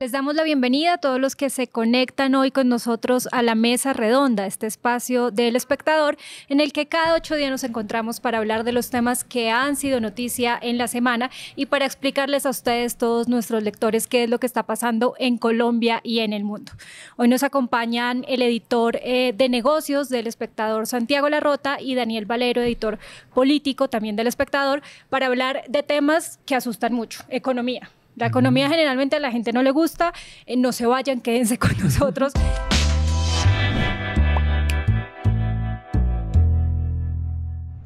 Les damos la bienvenida a todos los que se conectan hoy con nosotros a la mesa redonda, este espacio del espectador, en el que cada ocho días nos encontramos para hablar de los temas que han sido noticia en la semana y para explicarles a ustedes, todos nuestros lectores, qué es lo que está pasando en Colombia y en el mundo. Hoy nos acompañan el editor eh, de negocios del espectador Santiago Larrota y Daniel Valero, editor político también del espectador, para hablar de temas que asustan mucho, economía la economía generalmente a la gente no le gusta. Eh, no se vayan, quédense con nosotros.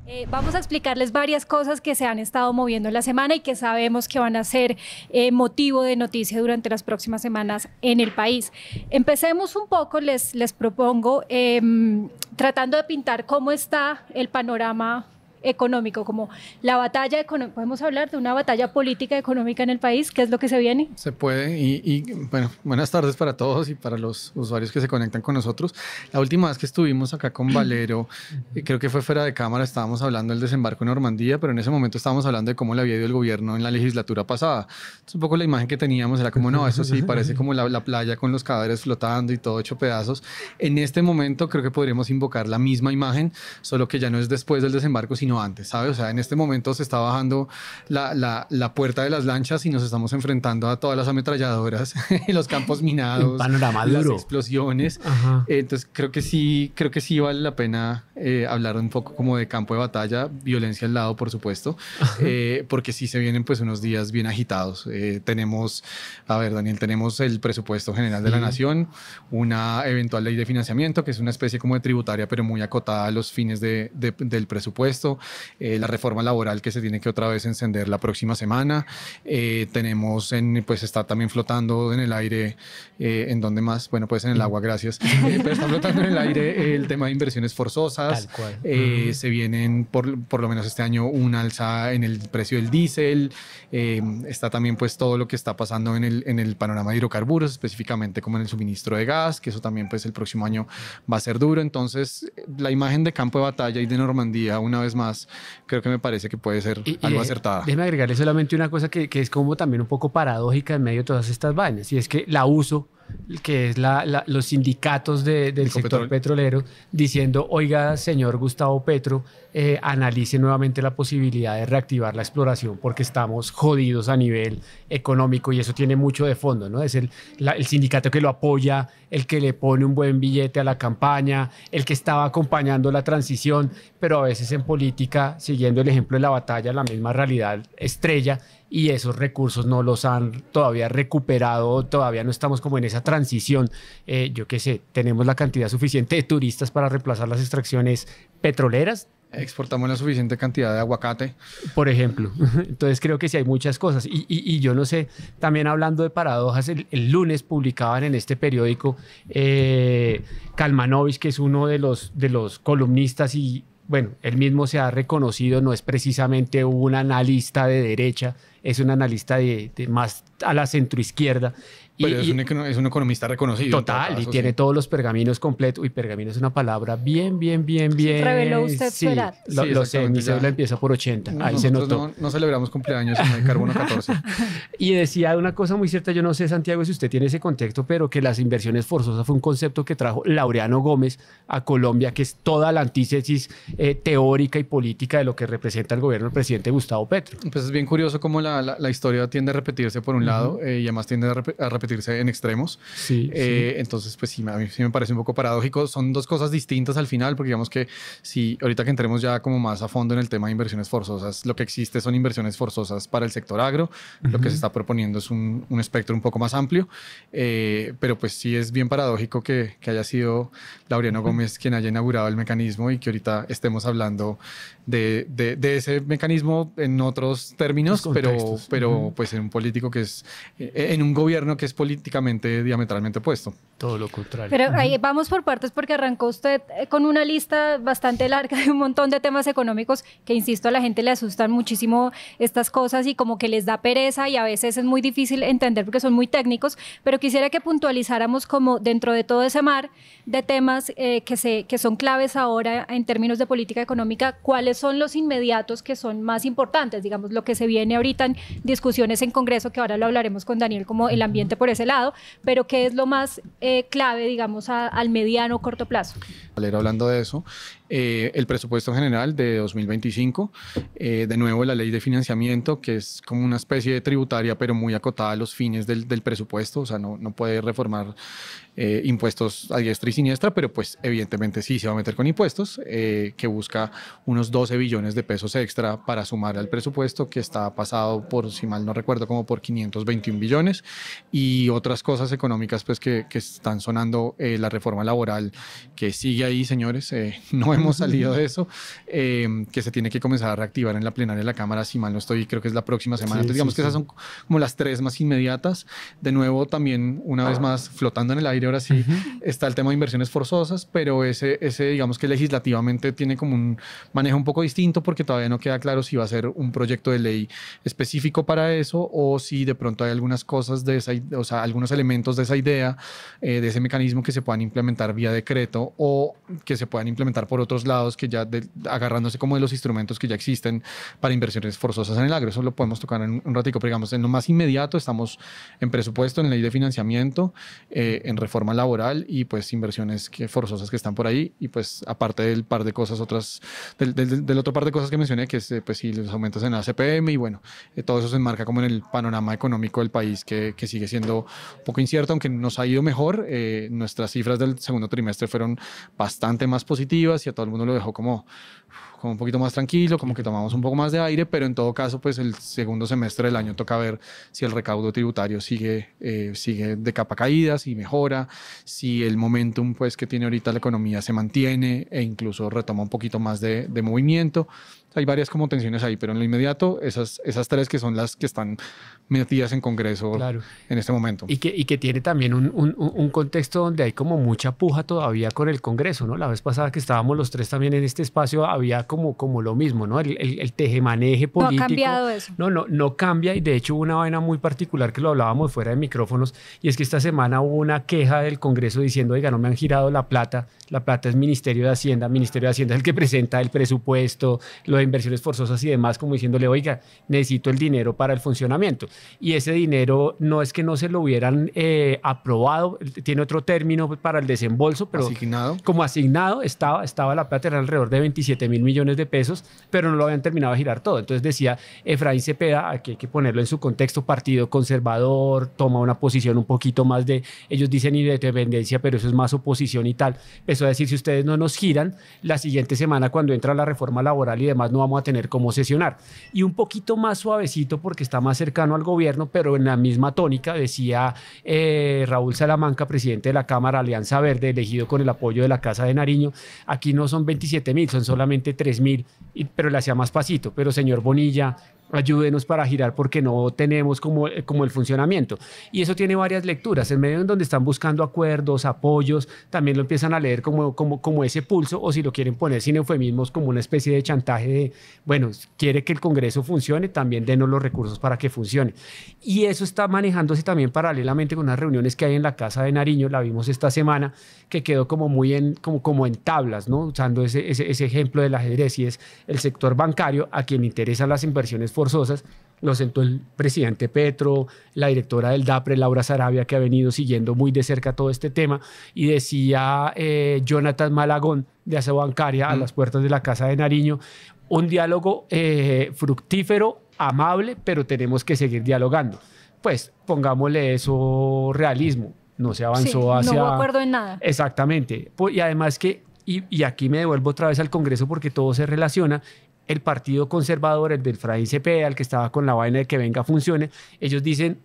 Eh, vamos a explicarles varias cosas que se han estado moviendo en la semana y que sabemos que van a ser eh, motivo de noticia durante las próximas semanas en el país. Empecemos un poco, les, propongo, em, tratando de pintar cómo está el panorama económico, como la batalla económica, podemos hablar de una batalla política económica en el país, ¿qué es lo que se viene? Se puede, y, bueno, buenas tardes para todos y para los usuarios que se conectan con nosotros. La última vez que estuvimos acá con Valero, eh, creo que fue fuera de cámara, estábamos hablando del desembarco en Normandía, pero en ese momento estábamos hablando de cómo le había ido el gobierno en la legislatura pasada. Entonces, un poco la imagen que teníamos era como, no, eso sí, parece como la, la playa con los cadáveres flotando y todo hecho pedazos. En este momento creo que podríamos invocar la misma imagen, solo que ya no es después del desembarco, sino antes, ¿sabes? O sea, en este momento se está bajando la, puerta de las lanchas y nos estamos enfrentando a todas las ametralladoras, los campos minados, panorama las explosiones. entonces, creo que sí, creo que sí vale la pena eh, hablar un poco como de campo de batalla, violencia al lado, por supuesto, eh, porque sí se vienen pues unos días bien agitados. Eh, tenemos, a ver, Daniel, tenemos el presupuesto general de la nación, una eventual ley de financiamiento, que es una especie como de tributaria, pero muy acotada a los fines del presupuesto. Eh, la reforma laboral que se tiene que otra vez encender la próxima semana. Eh, tenemos, en, pues está también flotando en el aire, eh, ¿en dónde más? Bueno, pues en el agua, gracias. pero está flotando en el aire el tema de inversiones forzosas. Tal cual. Se vienen, por, por, lo menos este año, un alza en el precio del diésel. está también, pues, todo lo que está pasando en el, en el panorama de hidrocarburos, específicamente como en el suministro de gas, que eso también, pues, el próximo año va a ser duro. Entonces, la imagen de campo de batalla y de Normandía, una vez más, creo que me parece que puede ser algo y, acertada. Déjeme agregarle solamente una cosa que, que es como también un poco paradójica en medio de todas estas vainas, y es que la uso que es los sindicatos del sector petrolero, diciendo, oiga, señor Gustavo Petro, eh, analice nuevamente la posibilidad de reactivar la exploración porque estamos jodidos a nivel económico y eso tiene mucho de fondo, ¿no? Es el sindicato que lo apoya, el que le pone un buen billete a la campaña, el que estaba acompañando la transición, pero a veces en política, siguiendo el ejemplo de la batalla, la misma realidad estrella y esos recursos no los han todavía recuperado, todavía no estamos como en esa transición. Eh, yo qué sé, tenemos la cantidad suficiente de turistas para reemplazar las extracciones petroleras, exportamos la suficiente cantidad de aguacate. Por ejemplo. Entonces creo que sí hay muchas cosas. Y, yo no sé, también hablando de paradojas, el, lunes publicaban en este periódico eh, que es uno de los, de los columnistas y bueno, él mismo se ha reconocido, no es precisamente un analista de derecha, es un analista de, más a la centroizquierda. Pero es, un, economista reconocido. Total, y tiene todos los pergaminos completos. Y pergamino es una palabra bien, bien, bien, bien. Reveló usted verdad Lo, sí, lo sé, mi empieza por 80. No, ahí se notó. No, celebramos cumpleaños en carbono 14. y decía una cosa muy cierta, yo no sé, Santiago, si usted tiene ese contexto, pero que las inversiones forzosas fue un concepto que trajo Laureano Gómez a Colombia, que es toda la antítesis eh, teórica y política de lo que representa el gobierno del presidente Gustavo Petro. Pues es bien curioso cómo la, historia tiende a repetirse por un lado eh, y además tiende a repetirse en extremos. Sí, eh, Entonces, pues sí, a mí sí me parece un poco paradójico. Son dos cosas distintas al final, porque digamos que si ahorita que entremos ya como más a fondo en el tema de inversiones forzosas, lo que existe son inversiones forzosas para el sector agro. Lo que se está proponiendo es un, espectro un poco más amplio, eh, pero pues sí es bien paradójico que, haya sido Laureano Gómez quien haya inaugurado el mecanismo y que ahorita estemos hablando de, de, ese mecanismo en otros términos, pero, pero pues en un político que es, eh, en un gobierno que es políticamente diametralmente opuesto. Todo lo contrario. Pero ahí vamos por partes porque arrancó usted eh, con una lista bastante larga de un montón de temas económicos que, insisto, a la gente le asustan muchísimo estas cosas y como que les da pereza y a veces es muy difícil entender porque son muy técnicos, pero quisiera que puntualizáramos como dentro de todo ese mar de temas eh, que, se, que son claves ahora en términos de política económica, cuáles son los inmediatos que son más importantes, digamos, lo que se viene ahorita en discusiones en Congreso, que ahora lo hablaremos con Daniel, como el ambiente por ese lado, pero ¿qué es lo más eh, clave, digamos, al mediano corto plazo? Valera, hablando de eso, eh, el presupuesto general de 2025, eh, de nuevo la ley de financiamiento, que es como una especie de tributaria, pero muy acotada a los fines del, presupuesto, o sea, no puede reformar eh, impuestos a diestra y siniestra, pero pues evidentemente sí se va a meter con impuestos, eh, que busca unos 12 billones de pesos extra para sumar al presupuesto que está pasado por, si mal no recuerdo, como por 521 billones y otras cosas económicas pues que, están sonando, eh, la reforma laboral que sigue ahí, señores, no hemos salido de eso, que se tiene que comenzar a reactivar en la plenaria de la Cámara, si mal no estoy, creo que es la próxima semana. Entonces, digamos que esas son como las tres más inmediatas. De nuevo, también una vez ah. más flotando en el aire y ahora sí, está el tema de inversiones forzosas, pero ese, ese digamos que legislativamente tiene como un manejo un poco distinto porque todavía no queda claro si va a ser un proyecto de ley específico para eso o si de pronto hay algunas cosas de esa, o sea, algunos elementos de esa idea, eh, de ese mecanismo que se puedan implementar vía decreto o que se puedan implementar por otros lados que ya agarrándose como de los instrumentos que ya existen para inversiones forzosas en el agro. Eso lo podemos tocar en un ratico, pero digamos, en lo más inmediato estamos en presupuesto, en ley de financiamiento, eh, en reforma forma laboral y pues inversiones que, forzosas que están por ahí y pues aparte del par de cosas otras, del, otro par de cosas que mencioné, que es eh, pues si los aumentos en la CPM y bueno, eh, todo eso se enmarca como en el panorama económico del país que, sigue siendo un poco incierto, aunque nos ha ido mejor, eh, nuestras cifras del segundo trimestre fueron bastante más positivas y a todo el mundo lo dejó como como un poquito más tranquilo, como que tomamos un poco más de aire, pero en todo caso, pues el segundo semestre del año toca ver si el recaudo tributario sigue, sigue de capa caída, si mejora, si el momentum pues, que tiene ahorita la economía se mantiene e incluso retoma un poquito más de movimiento. Hay varias como tensiones ahí, pero en lo inmediato, esas, esas tres que son las que están metidas en Congreso en este momento. Y que, que tiene también un, contexto donde hay como mucha puja todavía con el Congreso, ¿no? La vez pasada que estábamos los tres también en este espacio, había como, como lo mismo, ¿no? El, el, el tejemaneje político. No ha cambiado eso. No, no, no cambia. Y de hecho hubo una vaina muy particular que lo hablábamos fuera de micrófonos, y es que esta semana hubo una queja del Congreso diciendo, oiga, no me han girado la plata, la plata es Ministerio de Hacienda, Ministerio de Hacienda es el que presenta el presupuesto, lo inversiones forzosas y demás, como diciéndole, oiga, necesito el dinero para el funcionamiento. Y ese dinero no es que no se lo hubieran eh, aprobado, tiene otro término para el desembolso, pero como asignado estaba, estaba la plata, alrededor de 27 mil millones de pesos, pero no lo habían terminado de girar todo. Entonces decía Efraín Cepeda, aquí hay que ponerlo en su contexto, partido conservador, toma una posición un poquito más de, ellos dicen independencia, pero eso es más oposición y tal. eso es decir, si ustedes no nos giran, la siguiente semana cuando entra la reforma laboral y demás, no vamos a tener cómo sesionar. Y un poquito más suavecito porque está más cercano al gobierno, pero en la misma tónica, decía eh, Raúl Salamanca, presidente de la Cámara Alianza Verde, elegido con el apoyo de la Casa de Nariño, aquí no son 27 mil, son solamente 3 mil, pero le hacía más pasito. Pero señor Bonilla, ayúdenos para girar porque no tenemos como, eh, como el funcionamiento. Y eso tiene varias lecturas. En medio en donde están buscando acuerdos, apoyos, también lo empiezan a leer como, como, como ese pulso o si lo quieren poner sin eufemismos como una especie de chantaje de, bueno, quiere que el Congreso funcione, también denos los recursos para que funcione. Y eso está manejándose también paralelamente con unas reuniones que hay en la Casa de Nariño, la vimos esta semana, que quedó como muy en, como, como en tablas, ¿no? usando ese, ese, ese ejemplo del ajedrez y es el sector bancario a quien interesan las inversiones forzosas, lo sentó el presidente Petro, la directora del DAPRE, Laura Sarabia, que ha venido siguiendo muy de cerca todo este tema, y decía eh, Jonathan Malagón de Ace Bancaria a las puertas de la Casa de Nariño, un diálogo eh, fructífero, amable, pero tenemos que seguir dialogando. Pues pongámosle eso realismo, no se avanzó hacia... No me acuerdo en nada. Exactamente, pues, y además que y, aquí me devuelvo otra vez al Congreso porque todo se relaciona, el Partido Conservador, el del Fray Cepeda, el que estaba con la vaina de que venga funcione, ellos dicen,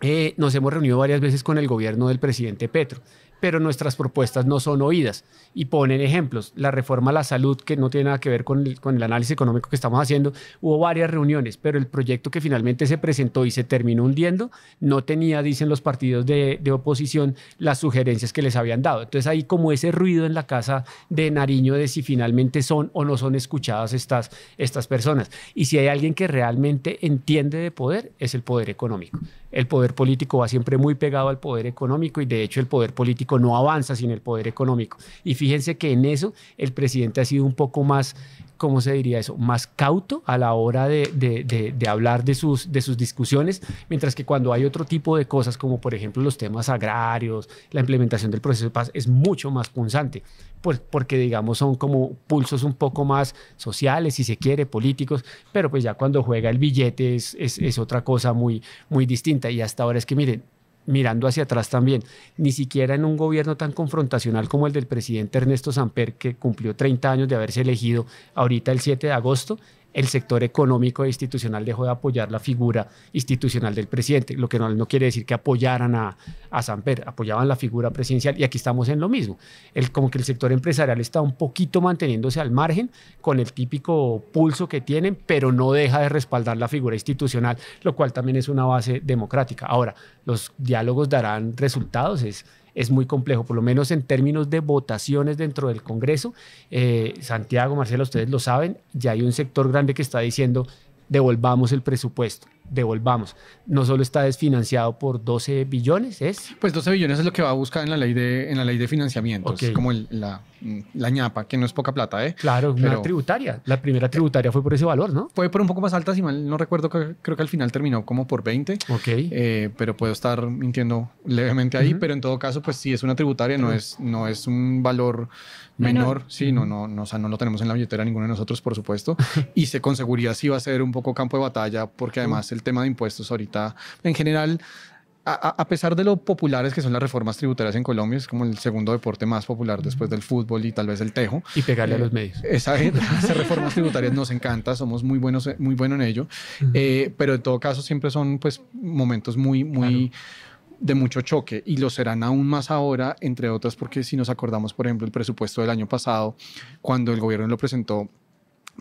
eh, nos hemos reunido varias veces con el gobierno del presidente Petro pero nuestras propuestas no son oídas. Y ponen ejemplos. La reforma a la salud, que no tiene nada que ver con el, con el análisis económico que estamos haciendo, hubo varias reuniones, pero el proyecto que finalmente se presentó y se terminó hundiendo no tenía, dicen los partidos de, oposición, las sugerencias que les habían dado. Entonces ahí como ese ruido en la casa de Nariño de si finalmente son o no son escuchadas estas, estas personas. Y si hay alguien que realmente entiende de poder, es el poder económico. El poder político va siempre muy pegado al poder económico y de hecho el poder político no avanza sin el poder económico. Y fíjense que en eso el presidente ha sido un poco más, ¿cómo se diría eso? Más cauto a la hora de, hablar de sus, de sus discusiones, mientras que cuando hay otro tipo de cosas, como por ejemplo los temas agrarios, la implementación del proceso de paz, es mucho más punzante pues, porque digamos son como pulsos un poco más sociales, si se quiere, políticos, pero pues ya cuando juega el billete es, es, es, otra cosa muy, muy distinta. Y hasta ahora es que miren, mirando hacia atrás también, ni siquiera en un gobierno tan confrontacional como el del presidente Ernesto Samper, que cumplió 30 años de haberse elegido ahorita el 7 de agosto, el sector económico e institucional dejó de apoyar la figura institucional del presidente, lo que no, quiere decir que apoyaran a, a, Samper, apoyaban la figura presidencial y aquí estamos en lo mismo. El, como que el sector empresarial está un poquito manteniéndose al margen con el típico pulso que tienen, pero no deja de respaldar la figura institucional, lo cual también es una base democrática. Ahora, los diálogos darán resultados, es es muy complejo, por lo menos en términos de votaciones dentro del Congreso. Eh, Santiago, Marcela, ustedes lo saben, ya hay un sector grande que está diciendo devolvamos el presupuesto, devolvamos. No solo está desfinanciado por 12 billones, ¿es? Pues 12 billones es lo que va a buscar en la ley de, en la ley de como el, la, Mm, la ñapa, que no es poca plata, ¿eh? Claro, Pero, tributaria. La primera tributaria fue por ese valor, ¿no? Fue por un poco más alta, si mal no recuerdo, creo que al final terminó como por 20. Ok. Eh, pero puedo estar mintiendo levemente ahí, pero en todo caso, pues sí es una tributaria, no es, no es un valor menor. Sí, no, no, no, o sea, no lo tenemos en la billetera ninguno de nosotros, por supuesto. y se con seguridad sí va a ser un poco campo de batalla, porque además el tema de impuestos ahorita, en general, a, pesar de lo populares que son las reformas tributarias en Colombia, es como el segundo deporte más popular después del fútbol y tal vez el tejo. Y pegarle a eh, los medios. Esa, esas reformas tributarias nos encanta, somos muy buenos, muy buenos en ello, eh, pero en todo caso siempre son pues momentos muy, muy... de mucho choque y lo serán aún más ahora, entre otras porque si nos acordamos, por ejemplo, el presupuesto del año pasado, cuando el gobierno lo presentó,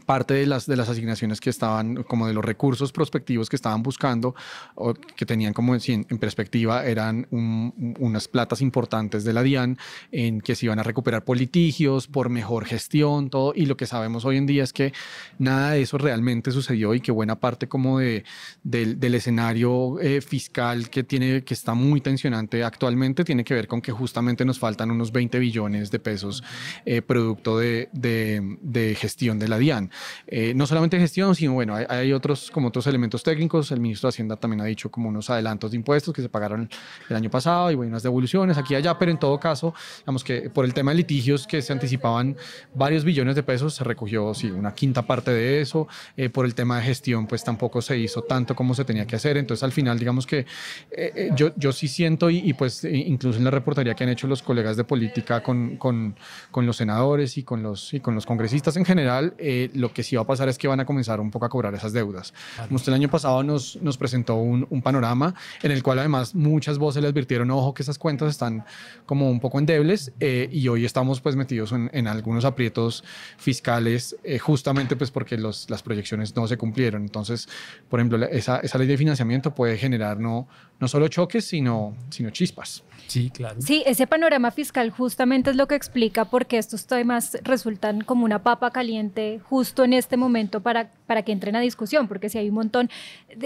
parte de las, de las asignaciones que estaban, como de los recursos prospectivos que estaban buscando, o que tenían como en, perspectiva, eran unas platas importantes de la DIAN, en que se iban a recuperar por litigios, por mejor gestión, todo, y lo que sabemos hoy en día es que nada de eso realmente sucedió y que buena parte como de, del, escenario eh, fiscal que, tiene, que está muy tensionante actualmente tiene que ver con que justamente nos faltan unos 20 billones de pesos eh, producto de gestión de la DIAN. Eh, no solamente gestión, sino bueno, hay, otros como otros elementos técnicos. El ministro de Hacienda también ha dicho como unos adelantos de impuestos que se pagaron el año pasado y bueno, unas devoluciones aquí y allá, pero en todo caso, digamos que por el tema de litigios que se anticipaban varios billones de pesos, se recogió sí, una quinta parte de eso. Eh, por el tema de gestión, pues tampoco se hizo tanto como se tenía que hacer. Entonces, al final, digamos que eh, yo, yo sí siento y, pues incluso en la reportería que han hecho los colegas de política con, con, con los senadores y con los, y con los congresistas en general, eh, lo que sí va a pasar es que van a comenzar un poco a cobrar esas deudas. nuestro Usted el año pasado nos, nos presentó un, panorama en el cual además muchas voces le advirtieron, ojo, que esas cuentas están como un poco endebles eh, y hoy estamos pues metidos en, algunos aprietos fiscales eh, justamente pues porque las proyecciones no se cumplieron. Entonces, por ejemplo, esa, esa ley de financiamiento puede generar no no solo choques, sino, sino chispas. Sí, claro. Sí, ese panorama fiscal justamente es lo que explica por qué estos temas resultan como una papa caliente justo en este momento para, para que entren a discusión, porque si hay un montón,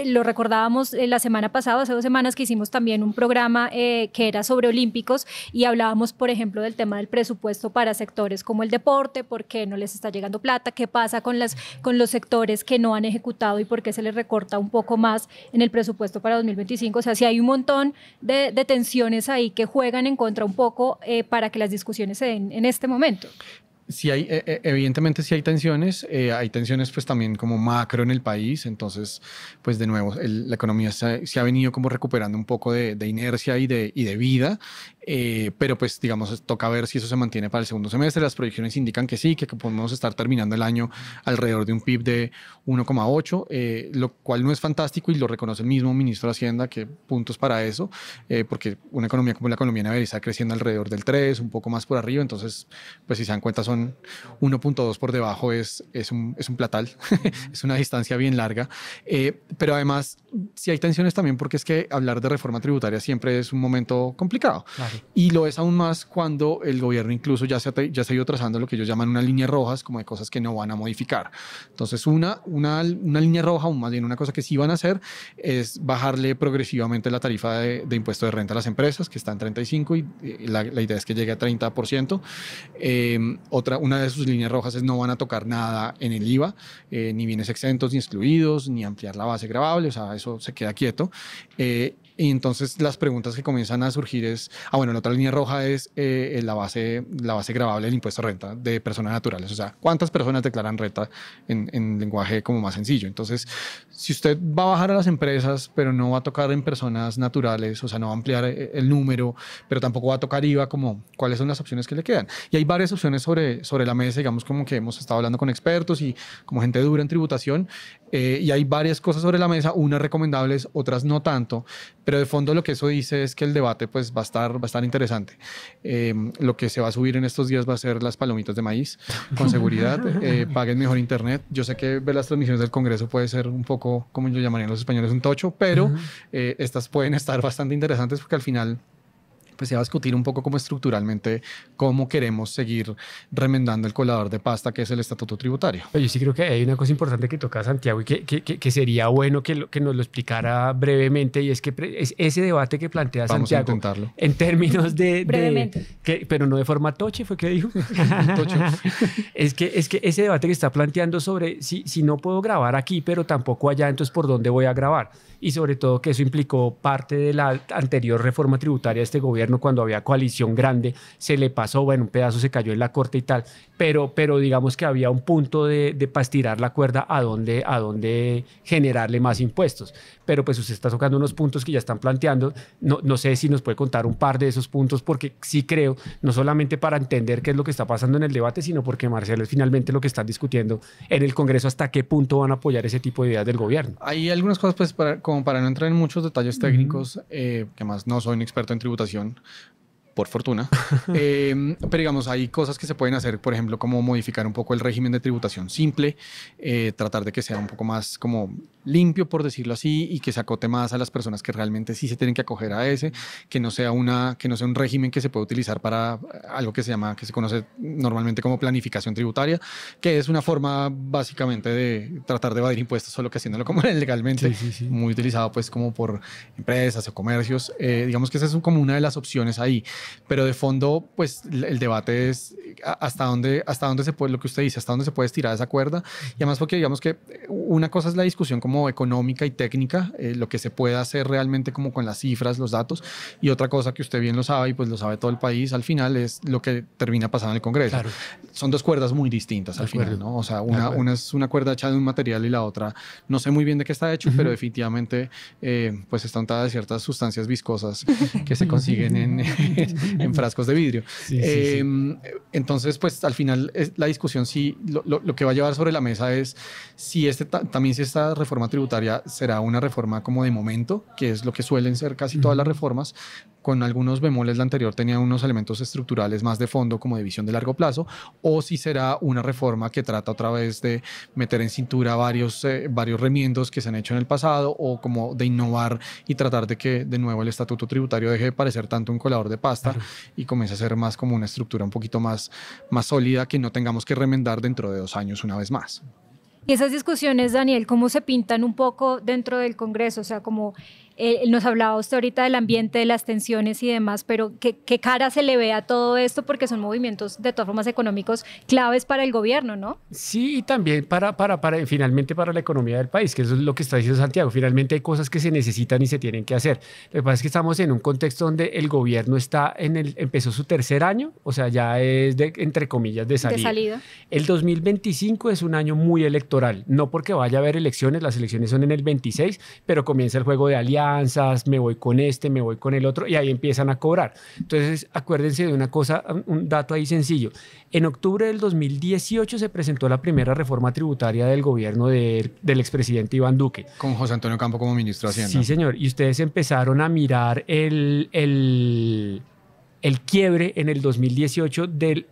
lo recordábamos eh, la semana pasada, hace dos semanas que hicimos también un programa eh, que era sobre olímpicos y hablábamos, por ejemplo, del tema del presupuesto para sectores como el deporte, por qué no les está llegando plata, qué pasa con, las, con los sectores que no han ejecutado y por qué se les recorta un poco más en el presupuesto para 2025. O sea, hay un montón de, tensiones ahí que juegan en contra un poco eh, para que las discusiones se den en este momento si hay, e, e, evidentemente si hay tensiones, eh, hay tensiones pues también como macro en el país, entonces pues de nuevo la economía se, ha venido como recuperando un poco de, inercia y de, de vida, eh, pero pues digamos toca ver si eso se mantiene para el segundo semestre, las proyecciones indican que sí, que, podemos estar terminando el año alrededor de un PIB de 1,8, eh, lo cual no es fantástico y lo reconoce el mismo ministro de Hacienda, que puntos para eso, porque una economía como la colombiana debería está creciendo alrededor del 3, un poco más por arriba, entonces pues si se dan cuenta son 1.2 por debajo, es, es, un, es un platal, es una distancia bien larga. Eh, pero además, si hay tensiones también, porque es que hablar de reforma tributaria siempre es un momento complicado. Y lo es aún más cuando el gobierno incluso ya se, ya se ha ido trazando lo que ellos llaman una línea rojas, como de cosas que no van a modificar. Entonces, una, una, una línea roja, aún más bien una cosa que sí van a hacer, es bajarle progresivamente la tarifa de, impuesto de renta a las empresas, que está en 35 y, eh, la, idea es que llegue a 30%. Eh, otra una de sus líneas rojas es no van a tocar nada en el IVA, eh, ni bienes exentos, ni excluidos, ni ampliar la base grabable, o sea, eso se queda quieto. Eh, y entonces las preguntas que comienzan a surgir es, ah, bueno, la otra línea roja es eh, eh, la, base, la base grabable del impuesto a renta de personas naturales, o sea, cuántas personas declaran renta en, lenguaje como más sencillo. Entonces, si usted va a bajar a las empresas, pero no va a tocar en personas naturales, o sea, no va a ampliar eh, el número, pero tampoco va a tocar IVA, como cuáles son las opciones que le quedan. Y hay varias opciones sobre, sobre la mesa, digamos, como que hemos estado hablando con expertos y como gente dura en tributación, y hay varias cosas sobre la mesa, unas recomendables, otras no tanto, pero de fondo lo que eso dice es que el debate pues va a estar, va a estar interesante. Eh, lo que se va a subir en estos días va a ser las palomitas de maíz, con seguridad. Eh, paguen mejor internet. Yo sé que ver las transmisiones del Congreso puede ser un poco, como yo llamaría los españoles, un tocho, pero eh, estas pueden estar bastante interesantes porque al final pues, va a discutir un poco como estructuralmente cómo queremos seguir remendando el colador de pasta que es el estatuto tributario. Yo sí creo que hay una cosa importante que toca Santiago y que, que, sería bueno que, que nos lo explicara brevemente y es que es ese debate que plantea Vamos A intentarlo. En términos de... Brevemente. que, pero no de forma toche, fue que dijo. es, que, es que ese debate que está planteando sobre si, si no puedo grabar aquí, pero tampoco allá, entonces ¿por dónde voy a grabar? y sobre todo que eso implicó parte de la anterior reforma tributaria de este gobierno cuando había coalición grande, se le pasó, bueno, un pedazo se cayó en la corte y tal, pero, pero digamos que había un punto de, de pastirar la cuerda a dónde a dónde generarle más impuestos. Pero pues usted está tocando unos puntos que ya están planteando, no, no sé si nos puede contar un par de esos puntos porque sí creo, no solamente para entender qué es lo que está pasando en el debate, sino porque Marcelo es finalmente lo que están discutiendo en el Congreso, hasta qué punto van a apoyar ese tipo de ideas del gobierno. Hay algunas cosas pues para como para no entrar en muchos detalles técnicos, eh, que más no soy un experto en tributación, por fortuna. Em, pero digamos, hay cosas que se pueden hacer, por ejemplo, como modificar un poco el régimen de tributación simple, eh, tratar de que sea un poco más como limpio, por decirlo así, y que se acote más a las personas que realmente sí se tienen que acoger a ese, que no sea una, que no sea un régimen que se puede utilizar para eh, algo que se llama, que se conoce normalmente como planificación tributaria, que es una forma básicamente de tratar de evadir impuestos, solo que haciéndolo como legalmente, muy utilizado pues como por empresas o comercios. Eh, digamos que esa es como una de las opciones ahí. Pero de fondo, pues el debate es hasta dónde, hasta dónde se puede, lo que usted dice, hasta dónde se puede estirar esa cuerda. Y además porque digamos que eh, una cosa es la discusión como económica y técnica, eh, lo que se puede hacer realmente como con las cifras, los datos, y otra cosa que usted bien lo sabe y pues lo sabe todo el país al final es lo que termina pasando en el Congreso. Son dos cuerdas muy distintas al final, ¿no? O sea, una, es una cuerda hecha de un material y la otra no sé muy bien de qué está hecho, pero definitivamente eh, pues está untada de ciertas sustancias viscosas que se consiguen en, en, en frascos de vidrio. Em, entonces, pues al final la discusión si lo, que va a llevar sobre la mesa es si este, también si esta reforma tributaria será una reforma como de momento, que es lo que suelen ser casi todas las reformas, con algunos bemoles, la anterior tenía unos elementos estructurales más de fondo, como de visión de largo plazo, o si será una reforma que trata otra vez de meter en cintura varios, eh, varios remiendos que se han hecho en el pasado, o como de innovar y tratar de que de nuevo el estatuto tributario deje de parecer tanto un colador de pasta y comienza a ser más como una estructura un poquito más, más sólida que no tengamos que remendar dentro de dos años una vez más. Y esas discusiones, Daniel, ¿cómo se pintan un poco dentro del Congreso? O sea, como eh, nos hablaba usted ahorita del ambiente, de las tensiones y demás, pero ¿qué, cara se le ve a todo esto? Porque son movimientos de todas formas económicos claves para el gobierno, ¿no? Sí, y también para, para, finalmente para la economía del país, que eso es lo que está diciendo Santiago. Finalmente hay cosas que se necesitan y se tienen que hacer. Lo que pasa es que estamos en un contexto donde el gobierno está en el, empezó su tercer año, o sea, ya es de, entre comillas de salida. de salida. El 2025 es un año muy electoral, no porque vaya a haber elecciones, las elecciones son en el 26, pero comienza el juego de aliados me voy con este, me voy con el otro, y ahí empiezan a cobrar. Entonces, acuérdense de una cosa, un dato ahí sencillo. En octubre del 2018 se presentó la primera reforma tributaria del gobierno del expresidente Iván Duque. Con José Antonio Campo como ministro de Hacienda. Sí, señor. Y ustedes empezaron a mirar el, el quiebre en el 2018 del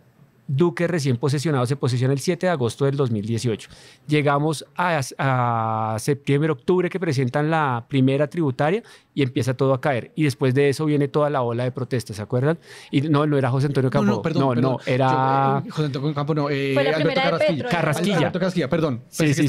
Duque recién posesionado se posiciona el 7 de agosto del 2018. Llegamos a, septiembre, octubre que presentan la primera tributaria y empieza todo a caer. Y después de eso viene toda la ola de protestas, ¿se acuerdan? Y no, no era José Antonio Campo. No, no, no, era... Eh, José Antonio Campo, no, eh, Alberto Carrasquilla. Carrasquilla. Carrasquilla, perdón. Sí, sí,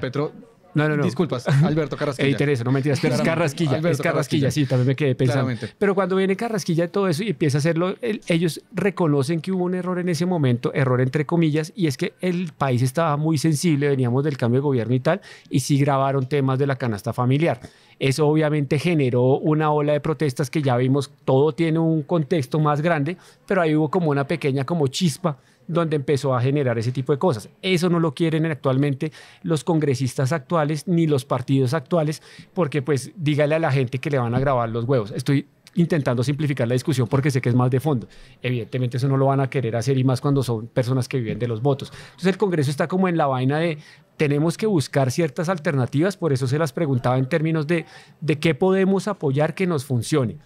Petro no, no, no. Disculpas, Alberto Carrasquilla. Ey, Teresa, no pero es Carrasquilla, Carrasquilla, sí, también me quedé pensando. Pero cuando viene Carrasquilla y todo eso y empieza a hacerlo, ellos reconocen que hubo un error en ese momento, error entre comillas, y es que el país estaba muy sensible, veníamos del cambio de gobierno y tal, y sí grabaron temas de la canasta familiar. Eso obviamente generó una ola de protestas que ya vimos, todo tiene un contexto más grande, pero ahí hubo como una pequeña como chispa donde empezó a generar ese tipo de cosas. Eso no lo quieren actualmente los congresistas actuales ni los partidos actuales, porque pues dígale a la gente que le van a grabar los huevos. Estoy intentando simplificar la discusión porque sé que es más de fondo. Evidentemente eso no lo van a querer hacer y más cuando son personas que viven de los votos. Entonces el Congreso está como en la vaina de tenemos que buscar ciertas alternativas, por eso se las preguntaba en términos de, de qué podemos apoyar que nos funcione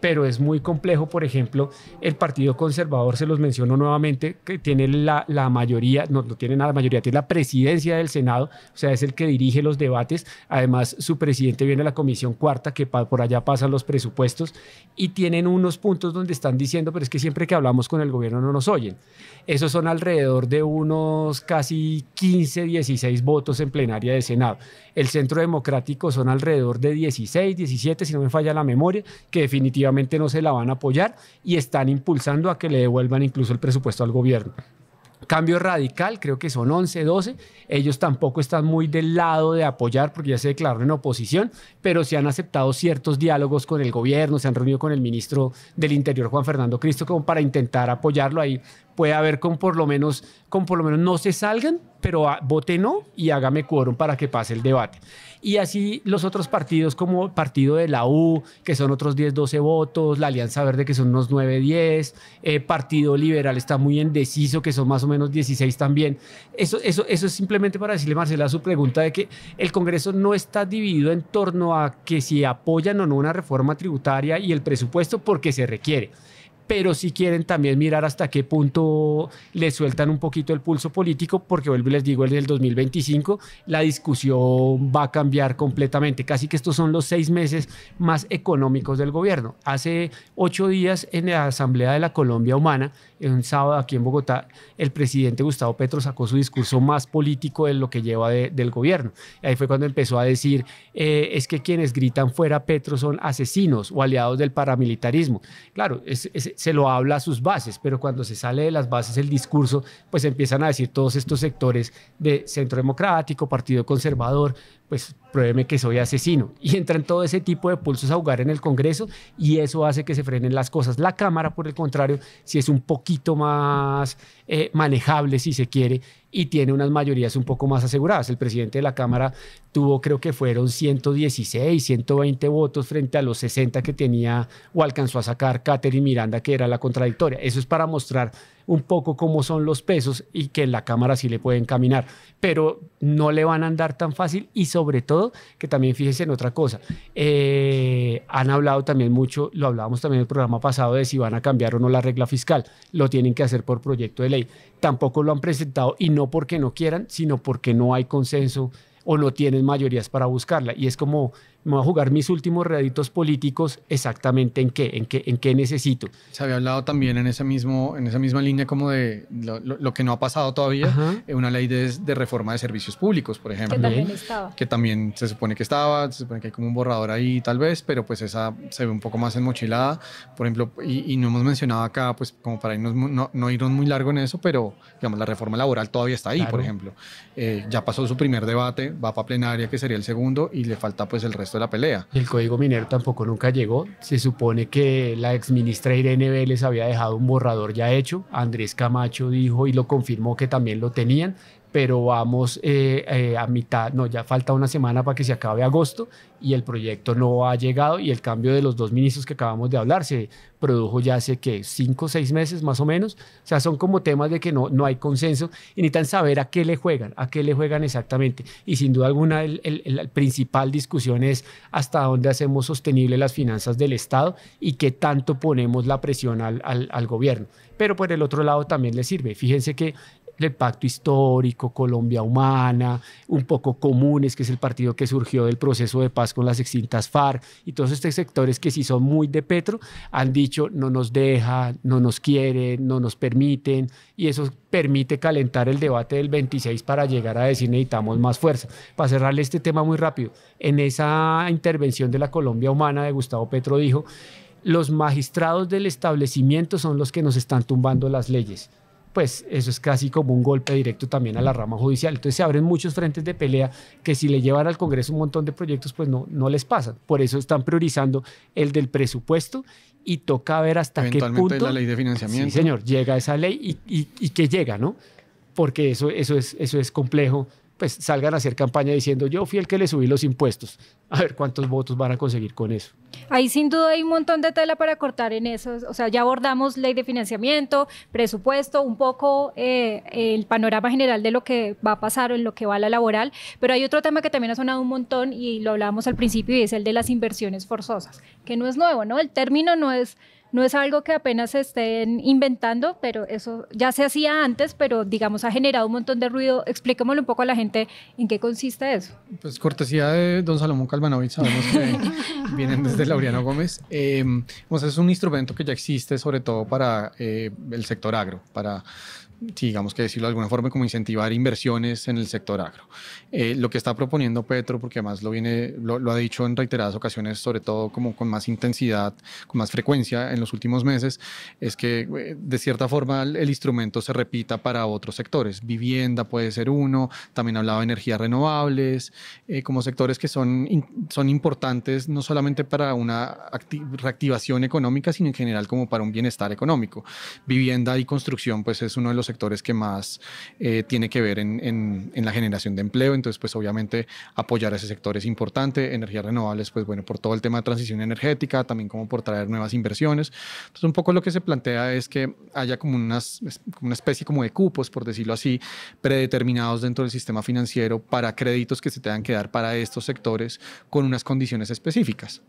pero, es muy complejo, por ejemplo, el Partido Conservador, se los menciono nuevamente, que tiene la, mayoría, no, no tiene nada mayoría, tiene la presidencia del Senado, o sea, es el que dirige los debates, además su presidente viene a la Comisión Cuarta, que por allá pasan los presupuestos, y tienen unos puntos donde están diciendo, pero es que siempre que hablamos con el gobierno no nos oyen. Esos son alrededor de unos casi 15, 16 votos en plenaria de Senado. El Centro Democrático son alrededor de 16, 17, si no me falla la memoria, que definitivamente no se la van a apoyar y están impulsando a que le devuelvan incluso el presupuesto al gobierno. Cambio Radical, creo que son 11, 12. Ellos tampoco están muy del lado de apoyar porque ya se declararon en oposición, pero se han aceptado ciertos diálogos con el gobierno, se han reunido con el ministro del Interior, Juan Fernando Cristo, como para intentar apoyarlo. Ahí puede haber con por lo menos, con por lo menos no se salgan, pero vote no y hágame quórum para que pase el debate. Y así los otros partidos como el partido de la U, que son otros 10, 12 votos, la Alianza Verde, que son unos 9, 10, eh, Partido Liberal está muy indeciso, que son más o menos 16 también. Eso, eso, eso es simplemente para decirle, Marcela, su pregunta de que el Congreso no está dividido en torno a que si apoyan o no una reforma tributaria y el presupuesto porque se requiere pero si quieren también mirar hasta qué punto le sueltan un poquito el pulso político, porque vuelvo y les digo, en el 2025 la discusión va a cambiar completamente. Casi que estos son los seis meses más económicos del gobierno. Hace ocho días en la Asamblea de la Colombia Humana, en un sábado aquí en Bogotá, el presidente Gustavo Petro sacó su discurso más político de lo que lleva del gobierno. Ahí fue cuando empezó a decir, eh, es que quienes gritan fuera Petro son asesinos o aliados del paramilitarismo. Claro, es, se lo habla a sus bases, pero cuando se sale de las bases el discurso, pues empiezan a decir todos estos sectores de centro democrático, partido conservador, pues pruébeme que soy asesino. Y entran todo ese tipo de pulsos a jugar en el Congreso y eso hace que se frenen las cosas. La Cámara, por el contrario, si es un poquito más eh, manejable, si se quiere, y tiene unas mayorías un poco más aseguradas. El presidente de la Cámara tuvo, creo que fueron 116, 120 votos frente a los 60 que tenía o alcanzó a sacar Catherine Miranda, que era la contradictoria. Eso es para mostrar un poco cómo son los pesos y que en la cámara sí le pueden caminar, pero no le van a andar tan fácil y sobre todo que también fíjense en otra cosa, eh, han hablado también mucho, lo hablábamos también en el programa pasado de si van a cambiar o no la regla fiscal, lo tienen que hacer por proyecto de ley, tampoco lo han presentado y no porque no quieran, sino porque no hay consenso o no tienen mayorías para buscarla. Y es como me voy a jugar mis últimos réditos políticos exactamente en qué, en qué, en qué necesito. Se había hablado también en, ese mismo, en esa misma línea como de lo, que no ha pasado todavía, eh, una ley de, reforma de servicios públicos, por ejemplo. Que también estaba. Que también se supone que estaba, se supone que hay como un borrador ahí tal vez, pero pues esa se ve un poco más enmochilada, por ejemplo, y, no hemos mencionado acá, pues como para irnos, no, no, irnos muy largo en eso, pero digamos, la reforma laboral todavía está ahí, por ejemplo. Eh, ya pasó su primer debate, va para plenaria, que sería el segundo, y le falta pues el resto la pelea. El código minero tampoco nunca llegó. Se supone que la ex exministra Irene Vélez había dejado un borrador ya hecho. Andrés Camacho dijo y lo confirmó que también lo tenían pero vamos eh, eh, a mitad, no, ya falta una semana para que se acabe agosto y el proyecto no ha llegado y el cambio de los dos ministros que acabamos de hablar se produjo ya hace que cinco o seis meses más o menos. O sea, son como temas de que no, no hay consenso y necesitan saber a qué le juegan, a qué le juegan exactamente. Y sin duda alguna, el, principal discusión es hasta dónde hacemos sostenible las finanzas del Estado y qué tanto ponemos la presión al, al gobierno pero por el otro lado también le sirve. Fíjense que el pacto histórico, Colombia Humana, un poco Comunes, que es el partido que surgió del proceso de paz con las extintas FARC, y todos estos sectores que sí son muy de Petro, han dicho no nos deja, no nos quiere no nos permiten, y eso permite calentar el debate del 26 para llegar a decir necesitamos más fuerza. Para cerrarle este tema muy rápido, en esa intervención de la Colombia Humana de Gustavo Petro dijo, los magistrados del establecimiento son los que nos están tumbando las leyes pues eso es casi como un golpe directo también a la rama judicial. Entonces se abren muchos frentes de pelea que si le llevan al Congreso un montón de proyectos, pues no, no les pasan. Por eso están priorizando el del presupuesto y toca ver hasta qué punto... la ley de financiamiento. Sí, señor, llega esa ley y, y, y que llega, ¿no? Porque eso, eso, es, eso es complejo pues salgan a hacer campaña diciendo yo fui el que le subí los impuestos. A ver cuántos votos van a conseguir con eso. Ahí sin duda hay un montón de tela para cortar en eso. O sea, ya abordamos ley de financiamiento, presupuesto, un poco eh, el panorama general de lo que va a pasar o en lo que va a la laboral. Pero hay otro tema que también ha sonado un montón y lo hablábamos al principio y es el de las inversiones forzosas, que no es nuevo, ¿no? El término no es no es algo que apenas se estén inventando, pero eso ya se hacía antes, pero digamos ha generado un montón de ruido. Expliquémosle un poco a la gente en qué consiste eso. Pues cortesía de don Salomón Calvanovich, sabemos que vienen desde Laureano Gómez. Eh, es un instrumento que ya existe sobre todo para eh, el sector agro, para digamos que decirlo de alguna forma, como incentivar inversiones en el sector agro. Eh, lo que está proponiendo Petro, porque además lo, viene, lo, ha dicho en reiteradas ocasiones, sobre todo como con más intensidad, con más frecuencia en los últimos meses, es que eh, de cierta forma el, instrumento se repita para otros sectores. Vivienda puede ser uno, también hablaba de energías renovables, eh, como sectores que son, son importantes no solamente para una reactivación económica, sino en general como para un bienestar económico. Vivienda y construcción, pues es uno de los sectores que más eh, tiene que ver en, la generación de empleo. Entonces, pues obviamente apoyar a ese sector es importante. Energías renovables, pues bueno, por todo el tema de transición energética, también como por traer nuevas inversiones. Entonces, un poco lo que se plantea es que haya como, unas, como una especie como de cupos, por decirlo así, predeterminados dentro del sistema financiero para créditos que se tengan que dar para estos sectores con unas condiciones específicas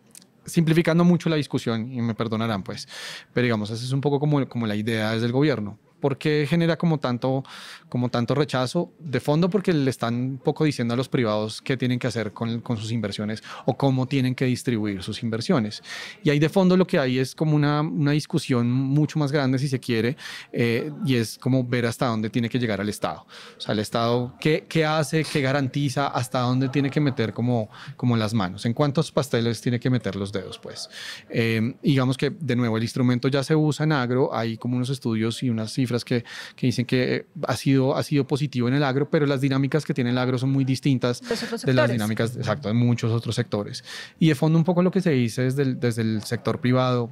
simplificando mucho la discusión, y me perdonarán, pues, pero digamos, esa es un poco como, como la idea desde el gobierno. ¿Por qué genera como tanto, como tanto rechazo? De fondo porque le están un poco diciendo a los privados qué tienen que hacer con, sus inversiones o cómo tienen que distribuir sus inversiones. Y ahí de fondo lo que hay es como una, una discusión mucho más grande, si se quiere, eh, y es como ver hasta dónde tiene que llegar el Estado. O sea, el Estado, ¿qué, qué hace? ¿Qué garantiza? ¿Hasta dónde tiene que meter como, como las manos? ¿En cuántos pasteles tiene que meter los dedos? Pues eh, digamos que de nuevo el instrumento ya se usa en agro, hay como unos estudios y unas cifras que, que dicen que eh, ha sido, ha sido positivo en el agro, pero las dinámicas que tiene el agro son muy distintas de las dinámicas, exacto, de muchos otros sectores. Y de fondo un poco lo que se dice desde desde el sector privado,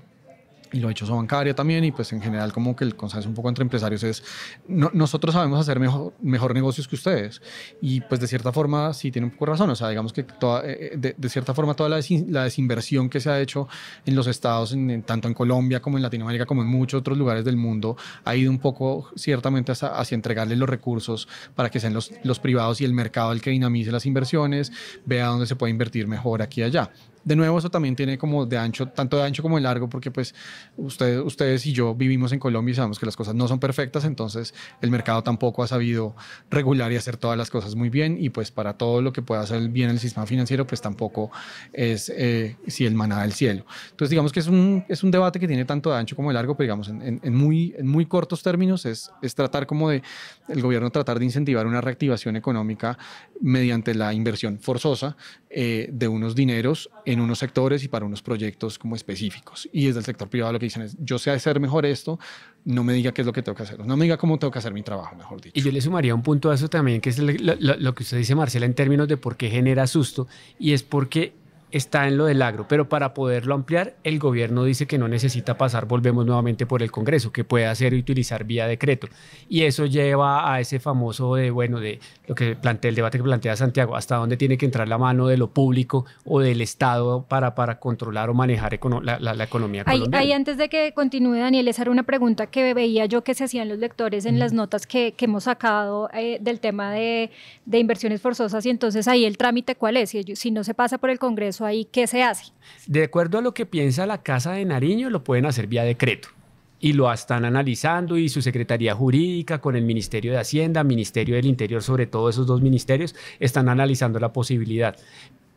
y lo ha hecho su bancaria también y pues en general como que el consenso un poco entre empresarios es nosotros sabemos hacer mejor, negocios que ustedes y pues de cierta forma sí tiene un poco razón, o sea digamos que toda, eh, eh, de, cierta forma toda la, desinversión que se ha hecho en los estados, en, tanto en Colombia como en Latinoamérica como en muchos otros lugares del mundo ha ido un poco ciertamente hacia, entregarle los recursos para que sean los, los privados y el mercado el que dinamice las inversiones, vea dónde se puede invertir mejor aquí y allá de nuevo, eso también tiene como de ancho, tanto de ancho como de largo, porque pues ustedes y yo vivimos en Colombia y sabemos que las cosas no son perfectas, entonces el mercado tampoco ha sabido regular y hacer todas las cosas muy bien y pues para todo lo que pueda hacer bien el sistema financiero, pues tampoco es eh, si el maná del cielo. Entonces digamos que es un, es un debate que tiene tanto de ancho como de largo, pero digamos en, muy, en muy cortos términos es, es tratar como de el gobierno tratar de incentivar una reactivación económica mediante la inversión forzosa eh, de unos dineros en unos sectores y para unos proyectos como específicos. Y desde el sector privado lo que dicen es, yo sé hacer mejor esto, no me diga qué es lo que tengo que hacer, no me diga cómo tengo que hacer mi trabajo, mejor dicho. Y yo le sumaría un punto a eso también, que es lo, lo que usted dice, Marcela, en términos de por qué genera susto, y es porque está en lo del agro, pero para poderlo ampliar, el gobierno dice que no necesita pasar, volvemos nuevamente por el Congreso, que puede hacer y utilizar vía decreto. Y eso lleva a ese famoso de, bueno, de lo que plantea el debate que plantea Santiago, hasta dónde tiene que entrar la mano de lo público o del Estado para, para controlar o manejar la, economía ahí, colombiana. Ahí antes de que continúe, Daniel, esa era una pregunta que veía yo que se hacían los lectores en las notas que, que hemos sacado eh, del tema de, de inversiones forzosas y entonces ahí el trámite cuál es, si, si no se pasa por el Congreso, ahí, ¿qué se hace? De acuerdo a lo que piensa la Casa de Nariño, lo pueden hacer vía decreto y lo están analizando y su Secretaría Jurídica con el Ministerio de Hacienda, Ministerio del Interior, sobre todo esos dos ministerios, están analizando la posibilidad.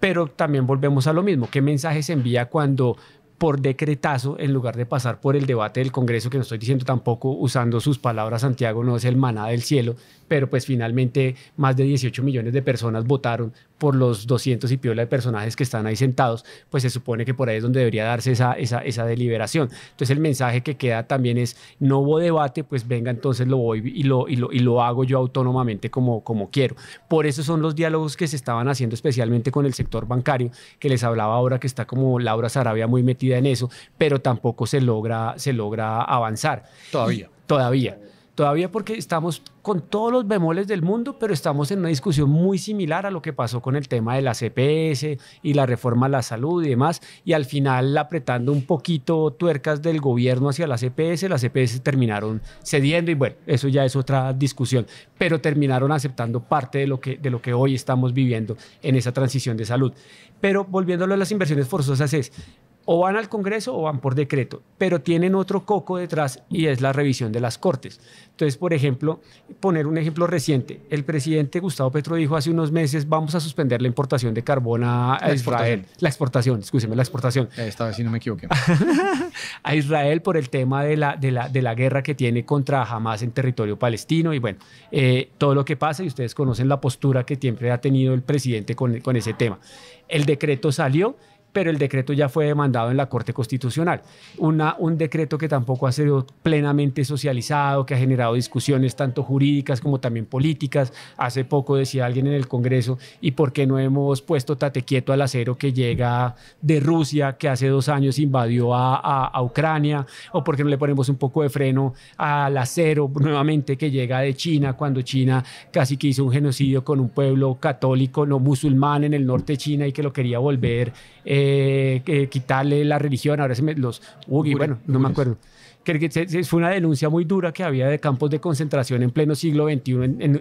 Pero también volvemos a lo mismo, ¿qué mensaje se envía cuando por decretazo en lugar de pasar por el debate del Congreso, que no estoy diciendo tampoco usando sus palabras, Santiago no es el maná del cielo, pero pues finalmente más de 18 millones de personas votaron por los 200 y piola de personajes que están ahí sentados, pues se supone que por ahí es donde debería darse esa, esa, esa deliberación. Entonces el mensaje que queda también es, no hubo debate, pues venga, entonces lo voy y lo, y lo, y lo hago yo autónomamente como, como quiero. Por eso son los diálogos que se estaban haciendo especialmente con el sector bancario, que les hablaba ahora que está como Laura Sarabia muy metida en eso, pero tampoco se logra, se logra avanzar. Todavía. Todavía. Todavía porque estamos con todos los bemoles del mundo, pero estamos en una discusión muy similar a lo que pasó con el tema de la CPS e y la reforma a la salud y demás. Y al final, apretando un poquito tuercas del gobierno hacia la CPS, las CPS e e terminaron cediendo y bueno, eso ya es otra discusión, pero terminaron aceptando parte de lo que, de lo que hoy estamos viviendo en esa transición de salud. Pero volviéndolo a las inversiones forzosas es, o van al Congreso o van por decreto, pero tienen otro coco detrás y es la revisión de las Cortes. Entonces, por ejemplo, poner un ejemplo reciente, el presidente Gustavo Petro dijo hace unos meses vamos a suspender la importación de carbón a, Israel, la exportación, escúcheme, la exportación. Eh, esta vez sí no me equivoqué. a Israel por el tema de la, de la, guerra que tiene contra Hamas en territorio palestino y bueno, eh, todo lo que pasa y ustedes conocen la postura que siempre ha tenido el presidente con, con ese tema. El decreto salió pero el decreto ya fue demandado en la Corte Constitucional. Una, un decreto que tampoco ha sido plenamente socializado, que ha generado discusiones tanto jurídicas como también políticas. Hace poco decía alguien en el Congreso, ¿y por qué no hemos puesto Tatequieto al acero que llega de Rusia, que hace dos años invadió a, Ucrania? ¿O por qué no le ponemos un poco de freno al acero nuevamente que llega de China, cuando China casi que hizo un genocidio con un pueblo católico, no musulmán en el norte de China y que lo quería volver? Eh, eh, quitarle la religión, ahora se me, los bueno, no me acuerdo. Que fue una denuncia muy dura que había de campos de concentración en pleno siglo XXI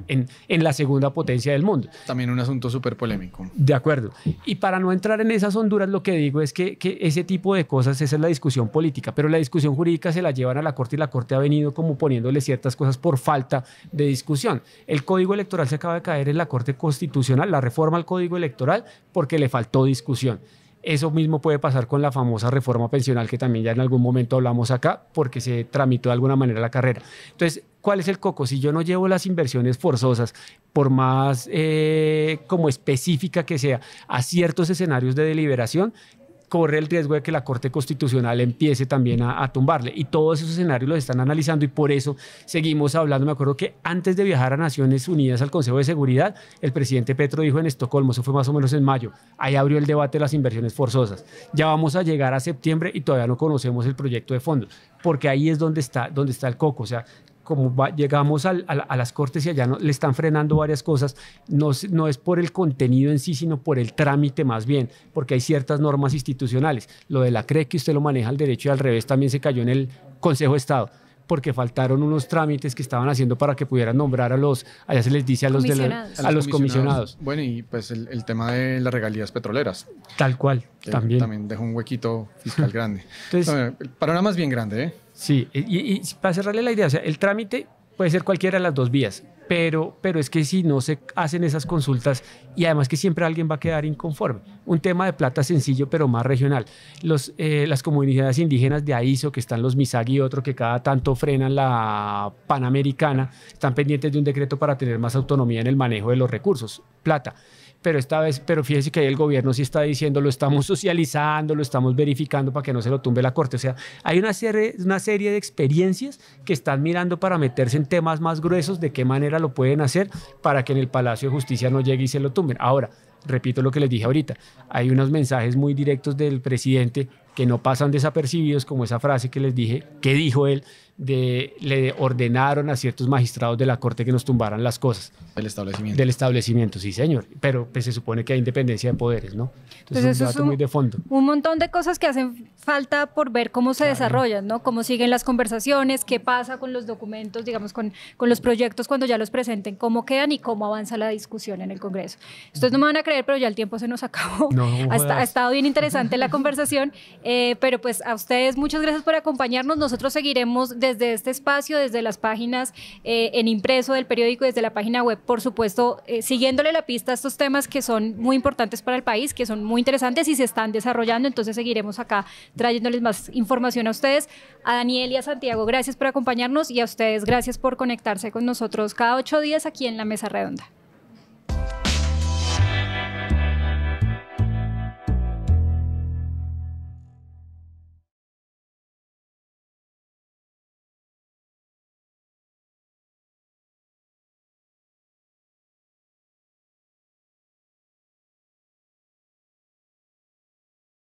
en, la segunda potencia del mundo. También un asunto súper polémico. De acuerdo. Y para no entrar en esas honduras, lo que digo es que, que ese tipo de cosas, esa es la discusión política, pero la discusión jurídica se la llevan a la Corte y la Corte ha venido como poniéndole ciertas cosas por falta de discusión. El Código Electoral se acaba de caer en la Corte Constitucional, la reforma al Código Electoral, porque le faltó discusión. Eso mismo puede pasar con la famosa reforma pensional que también ya en algún momento hablamos acá, porque se tramitó de alguna manera la carrera. Entonces, ¿cuál es el coco? Si yo no llevo las inversiones forzosas, por más eh, como específica que sea, a ciertos escenarios de deliberación, corre el riesgo de que la Corte Constitucional empiece también a, tumbarle. Y todos esos escenarios los están analizando y por eso seguimos hablando. Me acuerdo que antes de viajar a Naciones Unidas al Consejo de Seguridad, el presidente Petro dijo en Estocolmo, eso fue más o menos en mayo, ahí abrió el debate de las inversiones forzosas. Ya vamos a llegar a septiembre y todavía no conocemos el proyecto de fondos, porque ahí es donde está, donde está el coco. O sea, como llegamos a, las cortes y allá le están frenando varias cosas, no, no es por el contenido en sí, sino por el trámite más bien, porque hay ciertas normas institucionales. Lo de la CRE que usted lo maneja al derecho y al revés también se cayó en el Consejo de Estado porque faltaron unos trámites que estaban haciendo para que pudieran nombrar a los, allá se les dice a los, de a, los comisionados. Bueno, y pues el, tema de las regalías petroleras. Tal cual, también. También dejó un huequito fiscal grande. Entonces, para el panorama es bien grande, ¿eh? Sí, y, y, para cerrarle la idea, o sea, el trámite puede ser cualquiera de las dos vías, pero, pero es que si no se hacen esas consultas y además que siempre alguien va a quedar inconforme. Un tema de plata sencillo pero más regional. Los, eh, las comunidades indígenas de Aiso, que están los Misagi y otro que cada tanto frenan la Panamericana, están pendientes de un decreto para tener más autonomía en el manejo de los recursos. Plata pero esta vez, pero fíjese que ahí el gobierno sí está diciendo, lo estamos socializando, lo estamos verificando para que no se lo tumbe la corte. O sea, hay una serie, una serie de experiencias que están mirando para meterse en temas más gruesos, de qué manera lo pueden hacer para que en el Palacio de Justicia no llegue y se lo tumben. Ahora, repito lo que les dije ahorita, hay unos mensajes muy directos del presidente que no pasan desapercibidos, como esa frase que les dije, que dijo él, le ordenaron a ciertos magistrados de la corte que nos tumbaran las cosas. Del establecimiento. Del establecimiento, sí, señor. Pero pues, se supone que hay independencia de poderes, ¿no? Entonces, pues es un dato muy de fondo. Un montón de cosas que hacen falta por ver cómo se desarrollan, ¿no? Cómo siguen las conversaciones, qué pasa con los documentos, digamos, con, con los proyectos cuando ya los presenten, cómo quedan y cómo avanza la discusión en el Congreso. Ustedes no me van a creer, pero ya el tiempo se nos acabó. No, ha, ha, estado bien interesante la conversación, eh, pero pues a ustedes muchas gracias por acompañarnos. Nosotros seguiremos de desde este espacio, desde las páginas eh, en impreso del periódico, desde la página web, por supuesto, eh, siguiéndole la pista a estos temas que son muy importantes para el país, que son muy interesantes y se están desarrollando. Entonces seguiremos acá trayéndoles más información a ustedes. A Daniel y a Santiago, gracias por acompañarnos y a ustedes, gracias por conectarse con nosotros cada ocho días aquí en la mesa redonda.